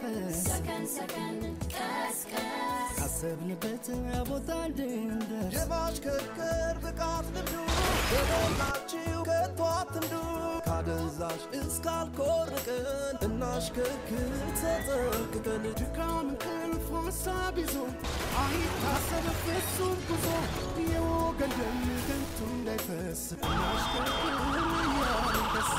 መንፈስ ቀስቀስ ካሰብንበት ቦታ እንድንደርስ የማሽከርከር ብቃት ልምዱ በሞላችሁ ከቶ አትንዱ ካደዛሽ እስካልኮርቅን እናሽከርክር ተጠንቅቀን ድካም እንቅልፍ ሀሳብ ይዞ አይታሰብ ፍጹም ጉዞ የወገን ደም ከንቱ እንዳይፈስ እናሽከርክር ያንደስ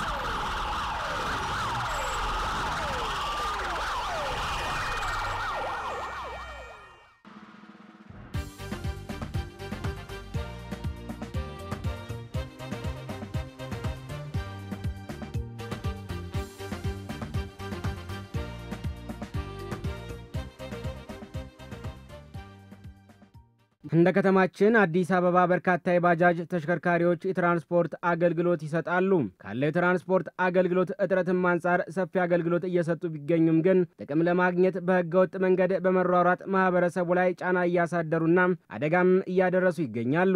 እንደ ከተማችን አዲስ አበባ በርካታ የባጃጅ ተሽከርካሪዎች የትራንስፖርት አገልግሎት ይሰጣሉ። ካለው የትራንስፖርት አገልግሎት እጥረትም አንጻር ሰፊ አገልግሎት እየሰጡ ቢገኙም ግን ጥቅም ለማግኘት በህገወጥ መንገድ በመሯሯጥ ማህበረሰቡ ላይ ጫና እያሳደሩና አደጋም እያደረሱ ይገኛሉ።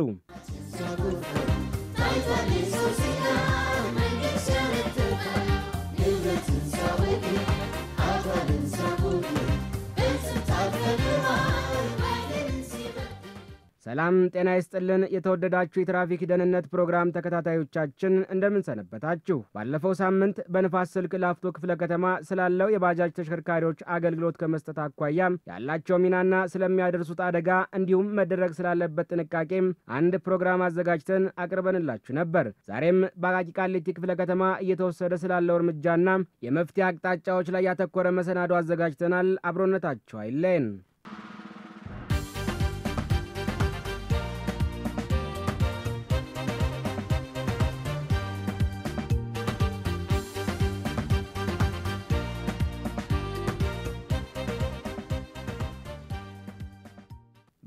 ሰላም ጤና ይስጥልን። የተወደዳችሁ የትራፊክ ደህንነት ፕሮግራም ተከታታዮቻችን እንደምን ሰነበታችሁ? ባለፈው ሳምንት በንፋስ ስልክ ላፍቶ ክፍለ ከተማ ስላለው የባጃጅ ተሽከርካሪዎች አገልግሎት ከመስጠት አኳያ ያላቸው ሚናና ስለሚያደርሱት አደጋ እንዲሁም መደረግ ስላለበት ጥንቃቄም አንድ ፕሮግራም አዘጋጅተን አቅርበንላችሁ ነበር። ዛሬም በአቃቂ ቃሊቲ ክፍለ ከተማ እየተወሰደ ስላለው እርምጃና የመፍትሄ አቅጣጫዎች ላይ ያተኮረ መሰናዶ አዘጋጅተናል። አብሮነታችሁ አይለየን።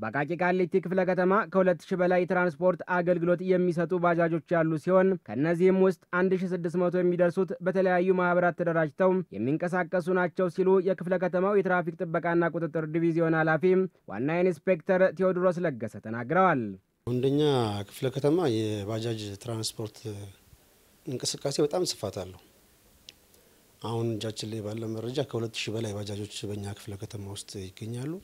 በቃቂ ቃሊቲ ክፍለ ከተማ ከ2000 በላይ የትራንስፖርት አገልግሎት የሚሰጡ ባጃጆች ያሉ ሲሆን ከእነዚህም ውስጥ 1600 የሚደርሱት በተለያዩ ማህበራት ተደራጅተው የሚንቀሳቀሱ ናቸው ሲሉ የክፍለ ከተማው የትራፊክ ጥበቃና ቁጥጥር ዲቪዚዮን ኃላፊ ዋና ኢንስፔክተር ቴዎድሮስ ለገሰ ተናግረዋል። እንደኛ ክፍለ ከተማ የባጃጅ ትራንስፖርት እንቅስቃሴ በጣም ስፋት አለው። አሁን እጃችን ላይ ባለ መረጃ ከ2000 በላይ ባጃጆች በእኛ ክፍለ ከተማ ውስጥ ይገኛሉ።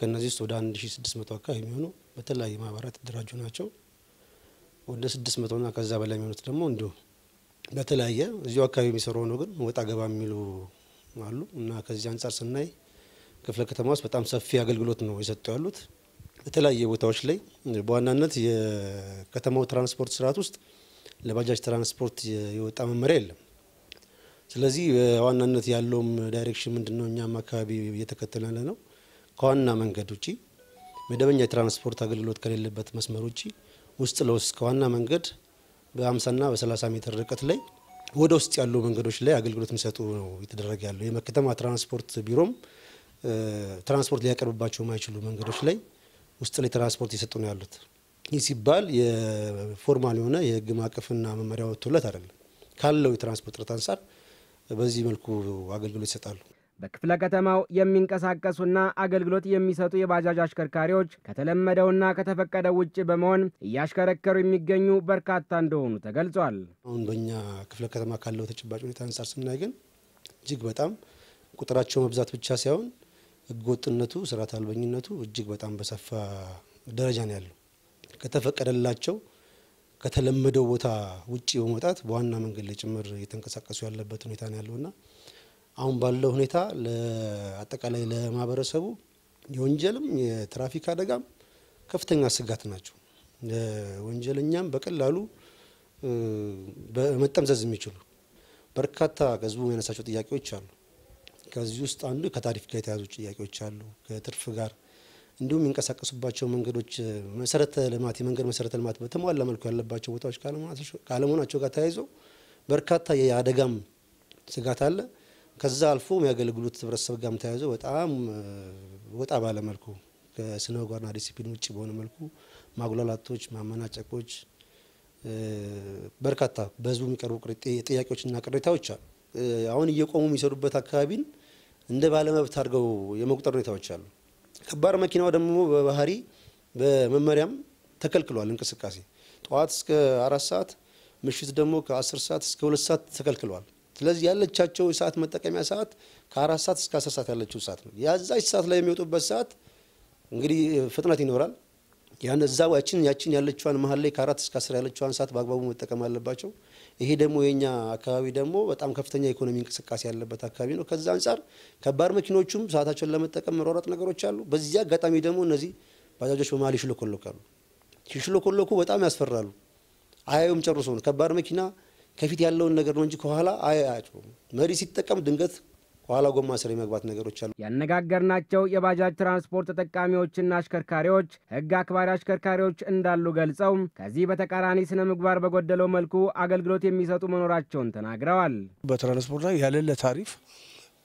ከእነዚህ ውስጥ ወደ 1600 አካባቢ የሚሆኑ በተለያዩ ማህበራት የተደራጁ ናቸው። ወደ 600ና ከዛ በላይ የሚሆኑት ደግሞ እንዲሁ በተለያየ እዚሁ አካባቢ የሚሰሩ ሆነው ግን ወጣ ገባ የሚሉ አሉ እና ከዚህ አንጻር ስናይ ክፍለ ከተማ ውስጥ በጣም ሰፊ አገልግሎት ነው የሰጡ ያሉት በተለያየ ቦታዎች ላይ በዋናነት የከተማው ትራንስፖርት ስርዓት ውስጥ ለባጃጅ ትራንስፖርት የወጣ መመሪያ የለም። ስለዚህ በዋናነት ያለውም ዳይሬክሽን ምንድን ነው እኛም አካባቢ እየተከተለ ያለ ነው ከዋና መንገድ ውጪ መደበኛ የትራንስፖርት አገልግሎት ከሌለበት መስመር ውጪ ውስጥ ለውስጥ ከዋና መንገድ በ50ና በ30 ሜትር ርቀት ላይ ወደ ውስጥ ያሉ መንገዶች ላይ አገልግሎት እንዲሰጡ ነው የተደረገ ያለው። የመከተማ ትራንስፖርት ቢሮም ትራንስፖርት ሊያቀርብባቸው የማይችሉ መንገዶች ላይ ውስጥ ላይ ትራንስፖርት እየሰጡ ነው ያሉት። ይህ ሲባል የፎርማል የሆነ የህግ ማዕቀፍና መመሪያ ወጥቶለት አይደለም። ካለው የትራንስፖርት ጥረት አንጻር በዚህ መልኩ አገልግሎት ይሰጣሉ። በክፍለ ከተማው የሚንቀሳቀሱና አገልግሎት የሚሰጡ የባጃጅ አሽከርካሪዎች ከተለመደውና ከተፈቀደው ውጭ በመሆን እያሽከረከሩ የሚገኙ በርካታ እንደሆኑ ተገልጿል። አሁን በኛ ክፍለ ከተማ ካለው ተጨባጭ ሁኔታ አንጻር ስናይ ግን እጅግ በጣም ቁጥራቸው መብዛት ብቻ ሳይሆን ህገወጥነቱ፣ ስርዓት አልበኝነቱ እጅግ በጣም በሰፋ ደረጃ ነው ያለው። ከተፈቀደላቸው ከተለመደው ቦታ ውጭ በመውጣት በዋና መንገድ ላይ ጭምር እየተንቀሳቀሱ ያለበት ሁኔታ ነው ያለውና አሁን ባለው ሁኔታ አጠቃላይ ለማህበረሰቡ የወንጀልም የትራፊክ አደጋም ከፍተኛ ስጋት ናቸው። ወንጀለኛም በቀላሉ መጠምዘዝ የሚችሉ በርካታ ህዝቡ ያነሳቸው ጥያቄዎች አሉ። ከዚህ ውስጥ አንዱ ከታሪፍ ጋር የተያዙ ጥያቄዎች አሉ። ከትርፍ ጋር እንዲሁም የሚንቀሳቀሱባቸው መንገዶች መሰረተ ልማት የመንገድ መሰረተ ልማት በተሟላ መልኩ ያለባቸው ቦታዎች ካለመሆናቸው ጋር ተያይዘው በርካታ የአደጋም ስጋት አለ። ከዛ አልፎ የሚያገለግሉት ህብረተሰብ ጋርም ተያይዞ በጣም ወጣ ባለመልኩ ከስነ ምግባርና ዲሲፕሊን ውጭ በሆነ መልኩ ማጉላላቶች፣ ማመናጨቆች በርካታ በህዝቡ የሚቀርቡ ጥያቄዎችና ቅሬታዎች አሉ። አሁን እየቆሙ የሚሰሩበት አካባቢን እንደ ባለመብት አድርገው የመቁጠር ሁኔታዎች አሉ። ከባድ መኪናው ደግሞ በባህሪ በመመሪያም ተከልክሏል። እንቅስቃሴ ጠዋት እስከ አራት ሰዓት ምሽት ደግሞ ከአስር ሰዓት እስከ ሁለት ሰዓት ተከልክሏል። ስለዚህ ያለቻቸው የሰዓት መጠቀሚያ ሰዓት ከአራት ሰዓት እስከ አስር ሰዓት ያለችው ሰዓት ነው። ያዛች ሰዓት ላይ የሚወጡበት ሰዓት እንግዲህ ፍጥነት ይኖራል። ያን እዛ ያችን ያችን ያለችዋን መሀል ላይ ከአራት እስከ አስር ያለችዋን ሰዓት በአግባቡ መጠቀም አለባቸው። ይሄ ደግሞ የኛ አካባቢ ደግሞ በጣም ከፍተኛ ኢኮኖሚ እንቅስቃሴ ያለበት አካባቢ ነው። ከዛ አንጻር ከባድ መኪኖቹም ሰዓታቸውን ለመጠቀም መሯሯጥ ነገሮች አሉ። በዚያ አጋጣሚ ደግሞ እነዚህ ባጃጆች በመሀል ይሽሎኮሎካሉ። ሲሽለኮለኩ በጣም ያስፈራሉ። አያዩም ጨርሶ ነው ከባድ መኪና ከፊት ያለውን ነገር ነው እንጂ ከኋላ አያያቸው። መሪ ሲጠቀም ድንገት ኋላ ጎማ ስር የመግባት ነገሮች አሉ። ያነጋገርናቸው የባጃጅ ትራንስፖርት ተጠቃሚዎችና አሽከርካሪዎች ሕግ አክባሪ አሽከርካሪዎች እንዳሉ ገልጸው ከዚህ በተቃራኒ ስነ ምግባር በጎደለው መልኩ አገልግሎት የሚሰጡ መኖራቸውን ተናግረዋል። በትራንስፖርት ላይ ያለለ ታሪፍ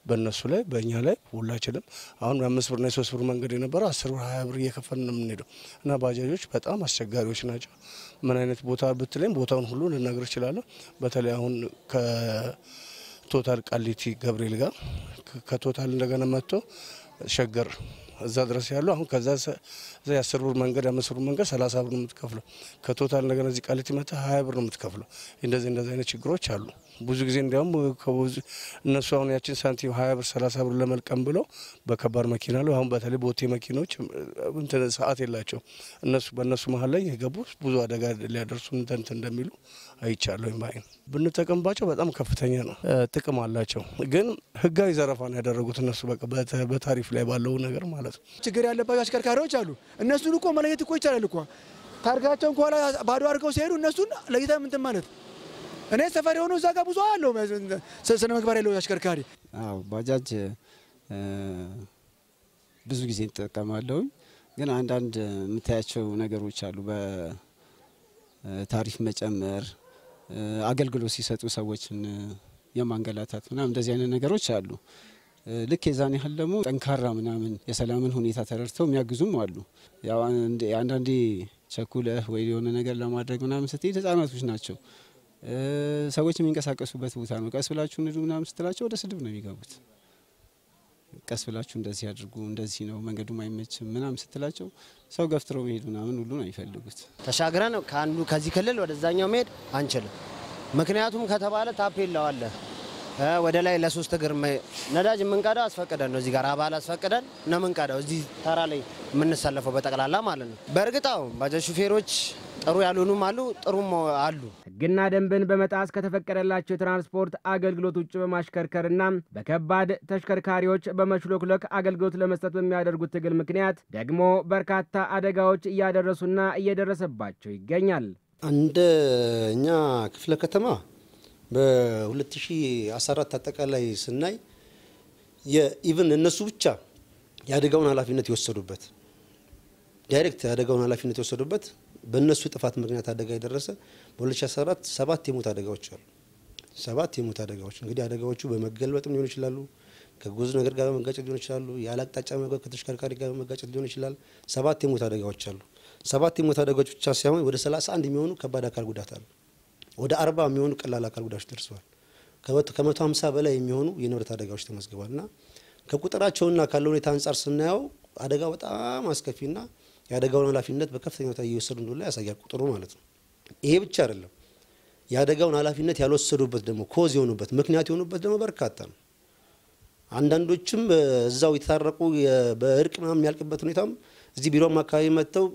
በእነሱ ላይ በእኛ ላይ ሁላችንም አሁን የአምስት ብርና የሶስት ብር መንገድ የነበረው አስር ብር ሀያ ብር እየከፈል ነው የምንሄደው እና ባጃጆች በጣም አስቸጋሪዎች ናቸው። ምን አይነት ቦታ ብትለኝ ቦታውን ሁሉ ልናገር እችላለሁ። በተለይ አሁን ከቶታል ቃሊቲ ገብርኤል ጋር ከቶታል እንደገና መጥቶ ሸገር እዛ ድረስ ያለው አሁን ከዛ የአስር ብር መንገድ የአምስት ብር መንገድ ሰላሳ ብር ነው የምትከፍለው። ከቶታል እንደገና እዚህ ቃሊቲ መጥተህ ሀያ ብር ነው የምትከፍለው። እንደዚህ እንደዚህ አይነት ችግሮች አሉ። ብዙ ጊዜ እንዲያውም እነሱ አሁን ያችን ሳንቲም ሀያ ብር ሰላሳ ብር ለመልቀም ብለው በከባድ መኪና ላይ አሁን በተለይ ቦቴ መኪኖች ሰዓት የላቸው እነሱ በእነሱ መሀል ላይ የገቡ ብዙ አደጋ ሊያደርሱ እንትን እንደሚሉ አይቻለሁ። ባይ ብንጠቀምባቸው በጣም ከፍተኛ ነው ጥቅም አላቸው። ግን ህጋዊ ዘረፋ ነው ያደረጉት እነሱ በታሪፍ ላይ ባለው ነገር ማለት ነው። ችግር ያለባቸው አሽከርካሪዎች አሉ። እነሱን እኮ መለየት እኮ ይቻላል እኮ ታርጋቸውን ከኋላ ባዶ አድርገው ሲሄዱ እነሱን ለይተ ምንትን ማለት እኔ ሰፈር የሆኑ እዛ ጋር ብዙ አለው ስነ ምግባር ያለው አሽከርካሪ። አዎ ባጃጅ ብዙ ጊዜ እንጠቀማለሁኝ። ግን አንዳንድ የምታያቸው ነገሮች አሉ። በታሪፍ መጨመር፣ አገልግሎት ሲሰጡ ሰዎችን የማንገላታት ምናምን እንደዚህ አይነት ነገሮች አሉ። ልክ የዛን ያህል ደግሞ ጠንካራ ምናምን የሰላምን ሁኔታ ተረድተው የሚያግዙም አሉ። አንዳንዴ ቸኩለህ ወይ የሆነ ነገር ለማድረግ ምናምን ስትሄድ ህጻናቶች ናቸው ሰዎች የሚንቀሳቀሱበት ቦታ ነው። ቀስ ብላችሁ ንዱ ምናምን ስትላቸው ወደ ስድብ ነው የሚገቡት። ቀስ ብላችሁ እንደዚህ አድርጉ፣ እንደዚህ ነው መንገዱ አይመችም ምናምን ስትላቸው ሰው ገፍትረው መሄድ ምናምን ሁሉ ነው የሚፈልጉት። ተሻግረን ከአንዱ ከዚህ ክልል ወደዛኛው መሄድ አንችልም። ምክንያቱም ከተባለ ታፔላው አለ ወደ ላይ ለሶስት እግር ነዳጅ የምንቀዳው አስፈቅደን ነው። እዚህ ጋር አባል አስፈቅደን ነው የምንቀዳው፣ እዚህ ተራ ላይ የምንሰለፈው በጠቅላላ ማለት ነው። በእርግጥ ባጃጅ ሹፌሮች ጥሩ ያልሆኑም አሉ፣ ጥሩም አሉ። ሕግና ደንብን በመጣስ ከተፈቀደላቸው የትራንስፖርት አገልግሎት ውጭ በማሽከርከርና በከባድ ተሽከርካሪዎች በመሽሎክሎክ አገልግሎት ለመስጠት በሚያደርጉት ትግል ምክንያት ደግሞ በርካታ አደጋዎች እያደረሱና እየደረሰባቸው ይገኛል። እንደ እኛ ክፍለ ከተማ በ2014 አጠቃላይ ስናይ የኢቭን እነሱ ብቻ የአደጋውን ኃላፊነት የወሰዱበት ዳይሬክት የአደጋውን ኃላፊነት የወሰዱበት በእነሱ ጥፋት ምክንያት አደጋ የደረሰ በ 2014 ሰባት የሞት አደጋዎች አሉ። ሰባት የሞት አደጋዎች እንግዲህ አደጋዎቹ በመገልበጥም ሊሆን ይችላሉ፣ ከጉዝ ነገር ጋር በመጋጨት ሊሆን ይችላሉ፣ ያለ አቅጣጫ መጓዝ ከተሽከርካሪ ጋር በመጋጨት ሊሆን ይችላል። ሰባት የሞት አደጋዎች አሉ። ሰባት የሞት አደጋዎች ብቻ ሳይሆን ወደ 31 የሚሆኑ ከባድ አካል ጉዳት አሉ። ወደ 40 የሚሆኑ ቀላል አካል ጉዳቶች ደርሰዋል። ከመቶ 50 በላይ የሚሆኑ የንብረት አደጋዎች ተመዝግቧል እና ከቁጥራቸውና ካለ ሁኔታ አንጻር ስናየው አደጋው በጣም አስከፊና የአደጋውን ኃላፊነት በከፍተኛ ሁኔታ እየወሰዱ እንደሆነ ያሳያል ቁጥሩ ማለት ነው። ይሄ ብቻ አይደለም። የአደጋውን ኃላፊነት ያልወሰዱበት ደግሞ ኮዝ የሆኑበት ምክንያት የሆኑበት ደግሞ በርካታ ነው። አንዳንዶችም እዛው የተታረቁ በእርቅ ምናምን የሚያልቅበት ሁኔታም እዚህ ቢሮም አካባቢ መጥተው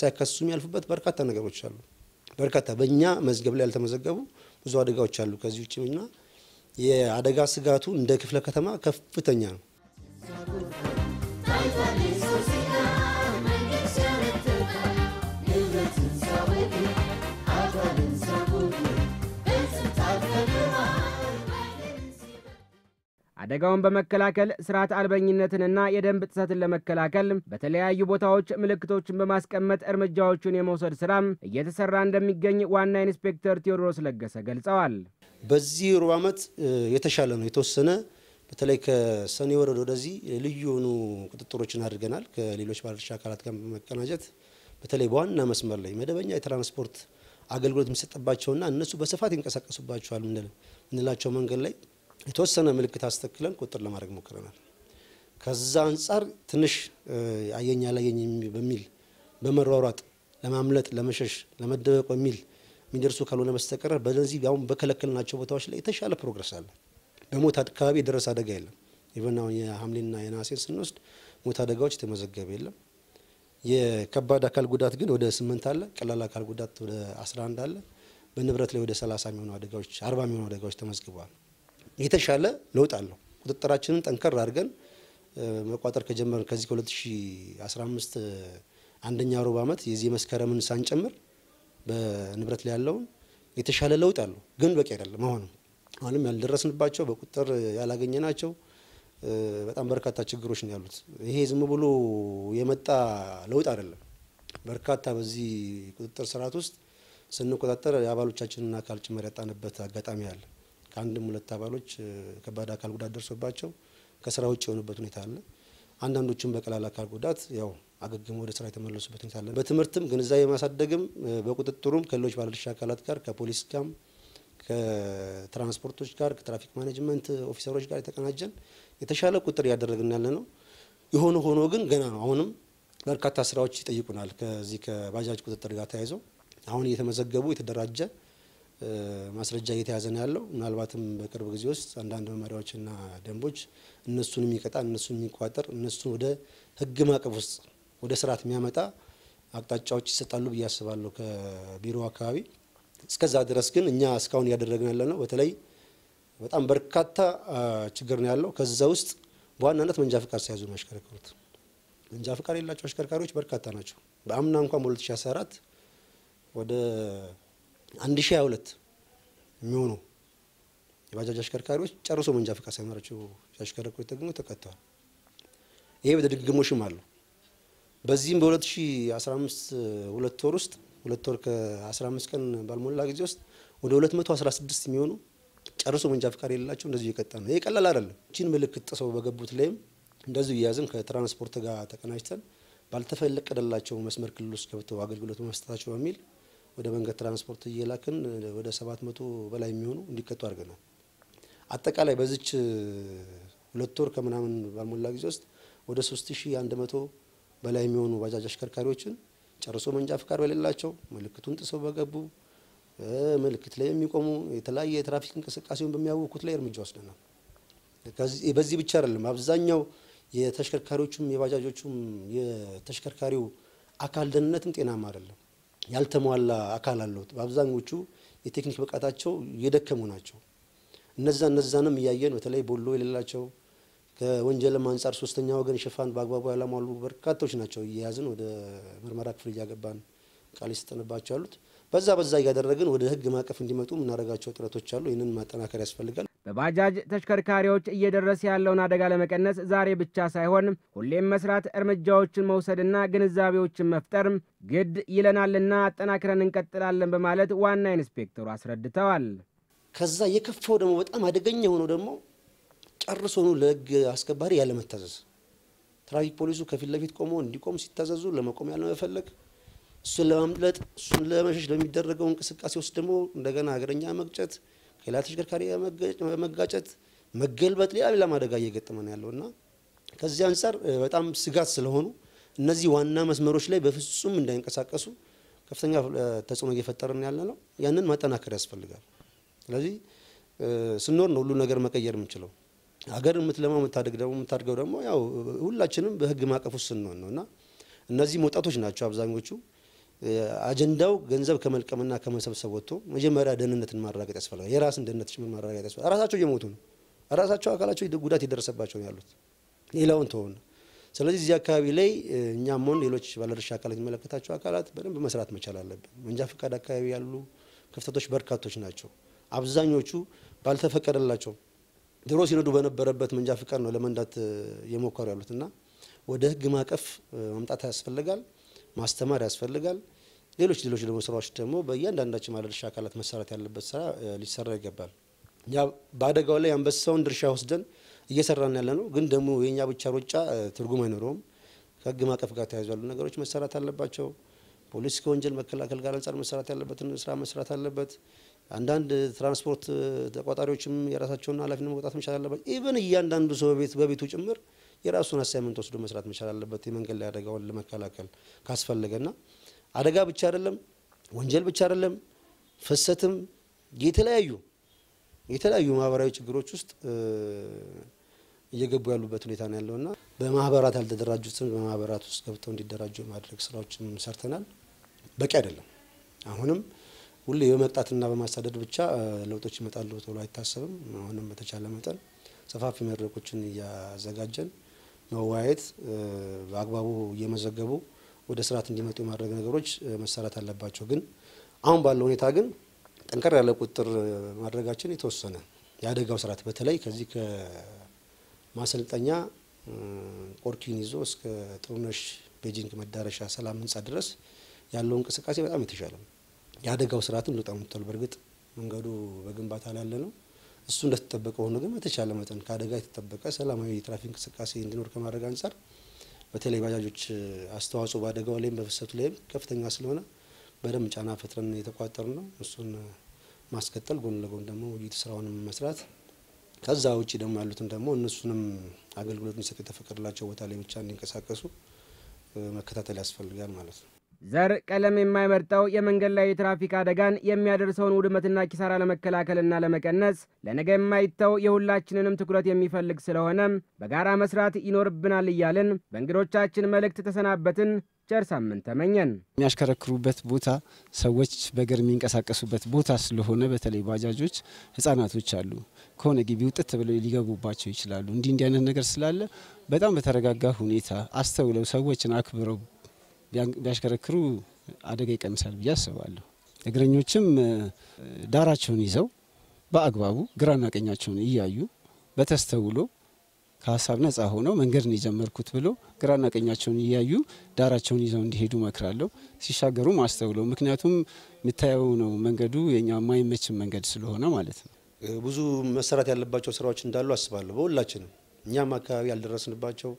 ሳይከሱ የሚያልፉበት በርካታ ነገሮች አሉ። በርካታ በእኛ መዝገብ ላይ ያልተመዘገቡ ብዙ አደጋዎች አሉ። ከዚህ ውጭም እና የአደጋ ስጋቱ እንደ ክፍለ ከተማ ከፍተኛ ነው። አደጋውን በመከላከል ስርዓት አልበኝነትንና የደንብ ጥሰትን ለመከላከል በተለያዩ ቦታዎች ምልክቶችን በማስቀመጥ እርምጃዎቹን የመውሰድ ስራም እየተሰራ እንደሚገኝ ዋና ኢንስፔክተር ቴዎድሮስ ለገሰ ገልጸዋል። በዚህ ሩብ ዓመት የተሻለ ነው። የተወሰነ በተለይ ከሰኔ ወረድ ወደዚህ ልዩ የሆኑ ቁጥጥሮችን አድርገናል። ከሌሎች ባለድርሻ አካላት ጋር በመቀናጀት በተለይ በዋና መስመር ላይ መደበኛ የትራንስፖርት አገልግሎት የሚሰጥባቸውና እነሱ በስፋት ይንቀሳቀሱባቸዋል ምንላቸው መንገድ ላይ የተወሰነ ምልክት አስተክለን ቁጥር ለማድረግ ሞክረናል። ከዛ አንጻር ትንሽ አየኝ ያላየኝ በሚል በመሯሯጥ ለማምለጥ፣ ለመሸሽ፣ ለመደበቅ በሚል የሚደርሱ ካልሆነ በስተቀር በዚህ አሁን በከለከልናቸው ቦታዎች ላይ የተሻለ ፕሮግረስ አለ። በሞት አካባቢ የደረሰ አደጋ የለም። ኢቨን አሁን የሐምሌና የነሐሴን ስንወስድ ሞት አደጋዎች የተመዘገበ የለም። የከባድ አካል ጉዳት ግን ወደ ስምንት አለ። ቀላል አካል ጉዳት ወደ 11 አለ። በንብረት ላይ ወደ ሰላሳ የሚሆኑ አደጋዎች አርባ የሚሆኑ አደጋዎች ተመዝግበዋል። የተሻለ ለውጥ አለው። ቁጥጥራችንን ጠንከር አድርገን መቋጠር ከጀመርን ከዚህ ከ2015 አንደኛ ሩብ ዓመት የዚህ መስከረምን ሳንጨምር በንብረት ላይ ያለውን የተሻለ ለውጥ አለው፣ ግን በቂ አይደለም። አሁንም አሁንም ያልደረስንባቸው በቁጥር ናቸው። በጣም በርካታ ችግሮች ነው ያሉት። ይሄ ዝም ብሎ የመጣ ለውጥ አይደለም። በርካታ በዚህ ቁጥጥር ስርዓት ውስጥ ስንቆጣጠር የአባሎቻችንን አካል ጭምር ያጣንበት አጋጣሚ አለ። አንድም ሁለት አባሎች ከባድ አካል ጉዳት ደርሶባቸው ከስራ ውጭ የሆኑበት ሁኔታ አለ። አንዳንዶቹም በቀላል አካል ጉዳት ያው አገግሞ ወደ ስራ የተመለሱበት ሁኔታ አለ። በትምህርትም ግንዛቤ ማሳደግም በቁጥጥሩም ከሌሎች ባለድርሻ አካላት ጋር ከፖሊስ ጋርም ከትራንስፖርቶች ጋር ከትራፊክ ማኔጅመንት ኦፊሰሮች ጋር የተቀናጀን የተሻለ ቁጥር እያደረግን ያለ ነው። የሆነ ሆኖ ግን ገና ነው። አሁንም በርካታ ስራዎች ይጠይቁናል። ከዚህ ከባጃጅ ቁጥጥር ጋር ተያይዞ አሁን እየተመዘገቡ የተደራጀ ማስረጃ እየተያዘ ነው ያለው። ምናልባትም በቅርብ ጊዜ ውስጥ አንዳንድ መመሪያዎችና ደንቦች እነሱን የሚቀጣ እነሱን የሚቋጠር እነሱን ወደ ህግ ማዕቀፍ ውስጥ ወደ ስርዓት የሚያመጣ አቅጣጫዎች ይሰጣሉ ብዬ አስባለሁ ከቢሮ አካባቢ። እስከዛ ድረስ ግን እኛ እስካሁን እያደረግን ያለ ነው በተለይ በጣም በርካታ ችግር ነው ያለው። ከዛ ውስጥ በዋናነት መንጃ ፍቃድ ሳይዙ ነው አሽከረከሩት መንጃ ፍቃድ የሌላቸው አሽከርካሪዎች በርካታ ናቸው። በአምና እንኳን በ2014 ወደ አንድ ሀያ ሁለት የሚሆኑ የባጃጅ አሽከርካሪዎች ጨርሶ መንጃ ፍቃ ሳይኖራቸው ሲያሽከረክሩ ደግሞ ተቀጥተዋል። ይሄ በድግግሞሽም አሉ። በዚህም በ2015 ሁለት ወር ውስጥ ሁለት ወር ከ15 ቀን ባልሞላ ጊዜ ውስጥ ወደ 216 የሚሆኑ ጨርሶ መንጃ ፍቃድ የሌላቸው እንደዚሁ እየቀጣ ነው። ይሄ ቀላል አይደለም። እቺን ምልክት ጥሰው በገቡት ላይም እንደዚሁ እያያዝን ከትራንስፖርት ጋር ተቀናጅተን ባልተፈለቀደላቸው መስመር ክልል ውስጥ ገብተው አገልግሎት መስጠታቸው በሚል ወደ መንገድ ትራንስፖርት እየላክን ወደ ሰባት መቶ በላይ የሚሆኑ እንዲቀጡ አድርገናል። አጠቃላይ በዚች ሁለት ወር ከምናምን ባልሞላ ጊዜ ውስጥ ወደ 3100 በላይ የሚሆኑ ባጃጅ አሽከርካሪዎችን ጨርሶ መንጃ ፍቃድ በሌላቸው ምልክቱን ጥሰው በገቡ ምልክት ላይ የሚቆሙ የተለያየ የትራፊክ እንቅስቃሴውን በሚያውኩት ላይ እርምጃ ወስደናል። በዚህ ብቻ አይደለም። አብዛኛው የተሽከርካሪዎቹም የባጃጆቹም የተሽከርካሪው አካል ደህንነትም ጤናማ አይደለም። ያልተሟላ አካል አለው። በአብዛኞቹ የቴክኒክ ብቃታቸው የደከሙ ናቸው። እነዛ እነዛንም እያየን በተለይ ቦሎ የሌላቸው ከወንጀልም አንጻር ሶስተኛ ወገን ሽፋን በአግባቡ ያላሟሉ በርካቶች ናቸው። እየያዝን ወደ ምርመራ ክፍል እያገባን ቃል ይሰጠንባቸው ያሉት በዛ በዛ እያደረግን ወደ ህግ ማዕቀፍ እንዲመጡ የምናደርጋቸው ጥረቶች አሉ። ይህንን ማጠናከር ያስፈልጋል። በባጃጅ ተሽከርካሪዎች እየደረሰ ያለውን አደጋ ለመቀነስ ዛሬ ብቻ ሳይሆን ሁሌም መስራት፣ እርምጃዎችን መውሰድና ግንዛቤዎችን መፍጠር ግድ ይለናልና አጠናክረን እንቀጥላለን በማለት ዋና ኢንስፔክተሩ አስረድተዋል። ከዛ የከፋው ደግሞ በጣም አደገኛ የሆነው ደግሞ ጨርሶ ነው ለህግ አስከባሪ ያለመታዘዝ። ትራፊክ ፖሊሱ ከፊት ለፊት ቆሞ እንዲቆም ሲታዘዙ ለመቆም ያለመፈለግ፣ እሱን ለማምለጥ እሱን ለመሸሽ ለሚደረገው እንቅስቃሴ ውስጥ ደግሞ እንደገና እግረኛ መግጨት ሌላ ተሽከርካሪ መጋጨት፣ መገልበጥ፣ ሌላ ሌላም አደጋ ነው ያለው እና ከዚህ አንጻር በጣም ስጋት ስለሆኑ እነዚህ ዋና መስመሮች ላይ በፍጹም እንዳይንቀሳቀሱ ከፍተኛ ተጽዕኖ እየፈጠርን ያለ ነው። ያንን ማጠናከር ያስፈልጋል። ስለዚህ ስኖር ነው ሁሉ ነገር መቀየር የምንችለው። ሀገር የምትለማው የምታደግ ደግሞ የምታድገው ደግሞ ያው ሁላችንም በህግ ማቀፉ ስንሆን ነው እና እነዚህ ወጣቶች ናቸው አብዛኞቹ አጀንዳው ገንዘብ ከመልቀምና ከመሰብሰብ ወጥቶ መጀመሪያ ደህንነትን ማረጋገጥ ያስፈልጋል። የራስን ደህንነት ጭምር ማረጋገጥ ያስፈልጋል። ራሳቸው እየሞቱ ነው። ራሳቸው አካላቸው ጉዳት የደረሰባቸው ነው ያሉት። ሌላውን ተሆነ። ስለዚህ እዚህ አካባቢ ላይ እኛም ሆን ሌሎች ባለድርሻ አካላት የሚመለከታቸው አካላት በደንብ መስራት መቻል አለብን። መንጃ ፈቃድ አካባቢ ያሉ ክፍተቶች በርካቶች ናቸው። አብዛኞቹ ባልተፈቀደላቸው ድሮ ሲነዱ በነበረበት መንጃ ፍቃድ ነው ለመንዳት እየሞከሩ ያሉት እና ወደ ህግ ማቀፍ መምጣት ያስፈልጋል። ማስተማር ያስፈልጋል። ሌሎች ሌሎች ደግሞ ስራዎች ደግሞ በእያንዳንዳችን ባለድርሻ አካላት መሰራት ያለበት ስራ ሊሰራ ይገባል። በአደጋው ላይ አንበሳውን ድርሻ ወስደን እየሰራን ያለ ነው። ግን ደግሞ የኛ ብቻ ሩጫ ትርጉም አይኖረውም። ከህግ ማቀፍ ጋር ተያይዞ ያሉ ነገሮች መሰራት አለባቸው። ፖሊስ ከወንጀል መከላከል ጋር አንጻር መሰራት ያለበትን ስራ መስራት አለበት። አንዳንድ ትራንስፖርት ተቆጣሪዎችም የራሳቸውን ኃላፊነት መውጣት መቻል አለባቸው። ኢቨን እያንዳንዱ ሰው በቤቱ ጭምር የራሱን አሳይመንት ወስዶ መስራት መቻል አለበት። የመንገድ ላይ አደጋውን ለመከላከል ካስፈለገና አደጋ ብቻ አይደለም፣ ወንጀል ብቻ አይደለም፣ ፍሰትም የተለያዩ የተለያዩ ማህበራዊ ችግሮች ውስጥ እየገቡ ያሉበት ሁኔታ ነው ያለውና በማህበራት ያልተደራጁትም በማህበራት ውስጥ ገብተው እንዲደራጁ የማድረግ ስራዎችን ሰርተናል። በቂ አይደለም። አሁንም ሁሌ በመቅጣትና በማሳደድ ብቻ ለውጦች ይመጣሉ ተብሎ አይታሰብም። አሁንም በተቻለ መጠን ሰፋፊ መድረኮችን እያዘጋጀን መወያየት፣ በአግባቡ እየመዘገቡ ወደ ስርዓት እንዲመጡ የማድረግ ነገሮች መሰራት አለባቸው። ግን አሁን ባለው ሁኔታ ግን ጠንከር ያለ ቁጥር ማድረጋችን የተወሰነ የአደጋው ስርዓት በተለይ ከዚህ ከማሰልጠኛ ቆርኪን ይዞ እስከ ጥሩነሽ ቤጂንግ መዳረሻ ሰላም ህንጻ ድረስ ያለው እንቅስቃሴ በጣም የተሻለ ነው። የአደጋው ስርዓትን በጣም ተል በእርግጥ መንገዱ በግንባታ ላለ ነው። እሱ እንደተጠበቀ ሆኖ ግን በተቻለ መጠን ከአደጋ የተጠበቀ ሰላማዊ የትራፊክ እንቅስቃሴ እንዲኖር ከማድረግ አንጻር በተለይ ባጃጆች አስተዋጽኦ በአደጋው ላይም በፍሰቱ ላይም ከፍተኛ ስለሆነ በደንብ ጫና ፈጥረን የተቋጠር ነው። እሱን ማስቀጠል ጎን ለጎን ደግሞ ውይይት ስራውንም መስራት ከዛ ውጭ ደግሞ ያሉትን ደግሞ እነሱንም አገልግሎት እንዲሰጡ የተፈቀደላቸው ቦታ ላይ ብቻ እንዲንቀሳቀሱ መከታተል ያስፈልጋል ማለት ነው። ዘር ቀለም የማይመርጠው የመንገድ ላይ የትራፊክ አደጋን የሚያደርሰውን ውድመትና ኪሳራ ለመከላከልና ለመቀነስ ለነገ የማይተው የሁላችንንም ትኩረት የሚፈልግ ስለሆነም በጋራ መስራት ይኖርብናል እያልን በእንግዶቻችን መልእክት ተሰናበትን። ቸር ሳምንት ተመኘን። የሚያሽከረክሩበት ቦታ ሰዎች በእግር የሚንቀሳቀሱበት ቦታ ስለሆነ በተለይ ባጃጆች ህጻናቶች አሉ ከሆነ ግቢ ውጥት ብለው ሊገቡባቸው ይችላሉ። እንዲህ እንዲህ አይነት ነገር ስላለ በጣም በተረጋጋ ሁኔታ አስተውለው ሰዎችን አክብረው ቢያሽከረክሩ አደጋ ይቀንሳል ብዬ አስባለሁ። እግረኞችም ዳራቸውን ይዘው በአግባቡ ግራና ቀኛቸውን እያዩ በተስተውሎ ከሀሳብ ነጻ ሆነው መንገድን የጀመርኩት ብሎ ግራና ቀኛቸውን እያዩ ዳራቸውን ይዘው እንዲሄዱ መክራለሁ። ሲሻገሩ አስተውለው፣ ምክንያቱም የምታየው ነው መንገዱ የኛ ማይመችን መንገድ ስለሆነ ማለት ነው። ብዙ መሰራት ያለባቸው ስራዎች እንዳሉ አስባለሁ። በሁላችንም እኛም አካባቢ ያልደረስንባቸው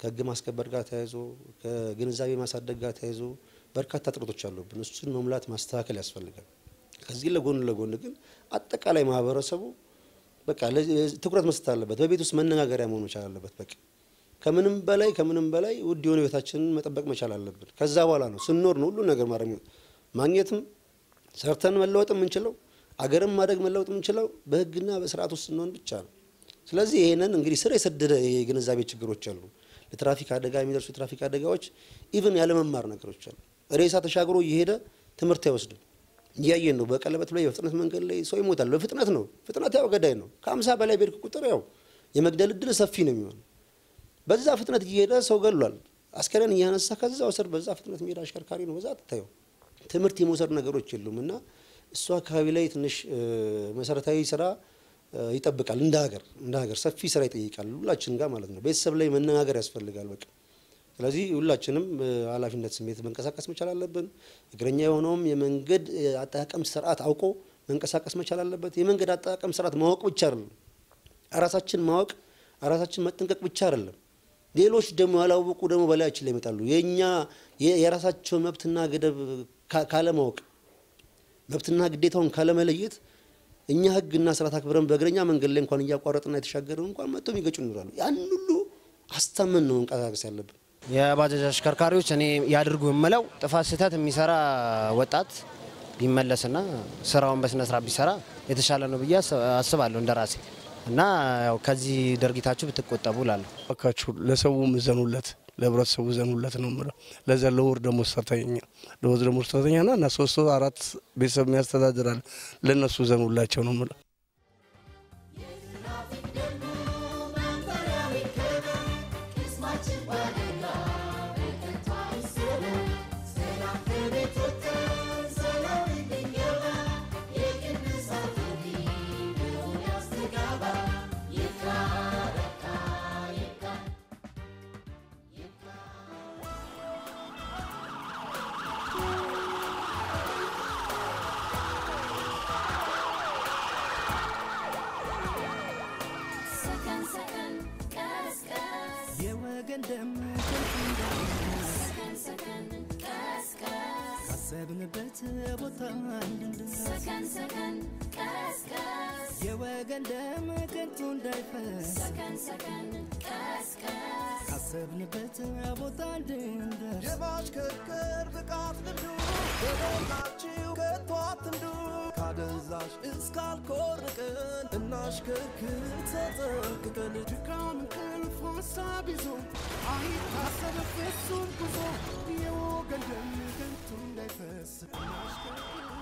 ከህግ ማስከበር ጋር ተያይዞ ከግንዛቤ ማሳደግ ጋር ተያይዞ በርካታ ጥረቶች አሉብን። እሱን መሙላት ማስተካከል ያስፈልጋል። ከዚህ ለጎን ለጎን ግን አጠቃላይ ማህበረሰቡ በቃ ትኩረት መስጠት አለበት። በቤት ውስጥ መነጋገሪያ መሆን መቻል አለበት። በቃ ከምንም በላይ ከምንም በላይ ውድ የሆነ ቤታችንን መጠበቅ መቻል አለብን። ከዛ በኋላ ነው ስንኖር ነው ሁሉ ነገር ማድረግ ማግኘትም ሰርተን መለወጥ የምንችለው አገርም ማደግ መለወጥ የምንችለው በህግና በስርዓት ውስጥ ስንሆን ብቻ ነው። ስለዚህ ይህንን እንግዲህ ስር የሰደደ የግንዛቤ ችግሮች አሉ። ለትራፊክ አደጋ የሚደርሱ የትራፊክ አደጋዎች ኢቨን ያለመማር ነገሮች አሉ። ሬሳ ተሻግሮ እየሄደ ትምህርት አይወስድም። እያየን ነው። በቀለበት ላይ በፍጥነት መንገድ ላይ ሰው ይሞታል። በፍጥነት ነው። ፍጥነት ያው ገዳይ ነው። ከአምሳ በላይ ቤድክ ቁጥር ያው የመግደል እድል ሰፊ ነው የሚሆን። በዛ ፍጥነት እየሄደ ሰው ገሏል አስከሬን እያነሳ ከዛ ወሰድ በዛ ፍጥነት የሚሄድ አሽከርካሪ ነው። በዛ ትታየው ትምህርት የመውሰድ ነገሮች የሉም እና እሱ አካባቢ ላይ ትንሽ መሰረታዊ ስራ ይጠብቃል። እንደ ሀገር እንደ ሀገር ሰፊ ስራ ይጠይቃል፣ ሁላችን ጋር ማለት ነው። ቤተሰብ ላይ መነጋገር ያስፈልጋል። በቃ ስለዚህ ሁላችንም ኃላፊነት ስሜት መንቀሳቀስ መቻል አለብን። እግረኛ የሆነውም የመንገድ አጠቃቀም ስርዓት አውቆ መንቀሳቀስ መቻል አለበት። የመንገድ አጠቃቀም ስርዓት ማወቅ ብቻ አይደለም፣ ራሳችን ማወቅ ራሳችን መጠንቀቅ ብቻ አይደለም። ሌሎች ደግሞ ያላወቁ ደግሞ በላያችን ላይ ይመጣሉ። የኛ የራሳቸውን መብትና ገደብ ካለማወቅ መብትና ግዴታውን ካለመለየት እኛ ህግና ስርዓት አክብረን በእግረኛ መንገድ ላይ እንኳን እያቋረጥና የተሻገርን እንኳን መጥቶ የሚገጩ ይኖራሉ። ያን ሁሉ አስተምን ነው እንቀሳቀስ ያለብን። የባጃጅ አሽከርካሪዎች እኔ ያድርጉ የምለው ጥፋት ስህተት የሚሰራ ወጣት ቢመለስና ስራውን በስነስርዓት ቢሰራ የተሻለ ነው ብዬ አስባለሁ እንደ ራሴ እና ያው ከዚህ ድርጊታችሁ ብትቆጠቡ እላለሁ። እባካችሁ ለሰው ምዘኑለት። ለህብረተሰቡ ዘኑለት ነው ምለው። ለዛ ለወር ደሞዝ ሰራተኛ ደሞዝ ደሞዝ ሰራተኛና እና ሶስት አራት ቤተሰብ የሚያስተዳድራል ለእነሱ ዘኑላቸው ነው ምለው። ነገን ለመቅንቱ እንዳይፈስ ሰከን ሰከን ቀስቀስ ካሰብንበት ቦታ እንድንደርስ የማሽከርከር ብቃት ልምዱ በቦታችሁ ከቶ አትንዱ ካደዛሽ እስካልኮርቅን እናሽከርክር ተጠንቅቀን ድካም እንቅልፍ ሀሳብ ይዞ አይታሰብ ፍጹም ጉዞ የወገን ደም ከንቱ እንዳይፈስ እናሽከርክር